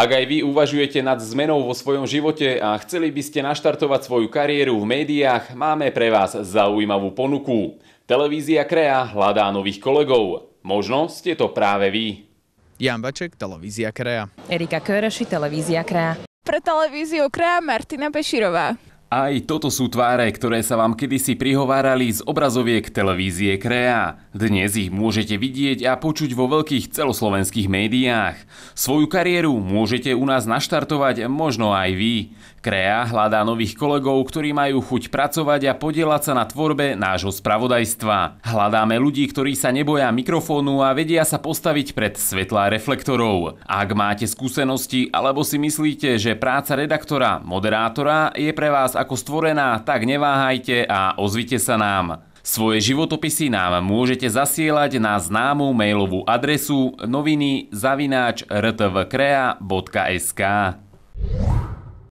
Ak aj vy uvažujete nad zmenou vo svojom živote a chceli by ste naštartovať svoju kariéru v médiách, máme pre vás zaujímavú ponuku. Televízia Krea hľadá nových kolegov. Možno ste to práve vy. Jan Baček, Televízia Krea. Erika Köreši, Televízia Krea. Pre televíziu Krea Martina Peširová. Aj toto sú tváre, ktoré sa vám kedysi prihovárali z obrazoviek televízie Krea. Dnes ich môžete vidieť a počuť vo veľkých celoslovenských médiách. Svoju kariéru môžete u nás naštartovať možno aj vy. Krea hľadá nových kolegov, ktorí majú chuť pracovať a podielať sa na tvorbe nášho spravodajstva. Hľadáme ľudí, ktorí sa neboja mikrofónu a vedia sa postaviť pred svetlá reflektorov. Ak máte skúsenosti alebo si myslíte, že práca redaktora, moderátora je pre vás ako stvorená, tak neváhajte a ozvite sa nám. Svoje životopisy nám môžete zasielať na známu mailovú adresu noviny zavináč rtvkrea.sk.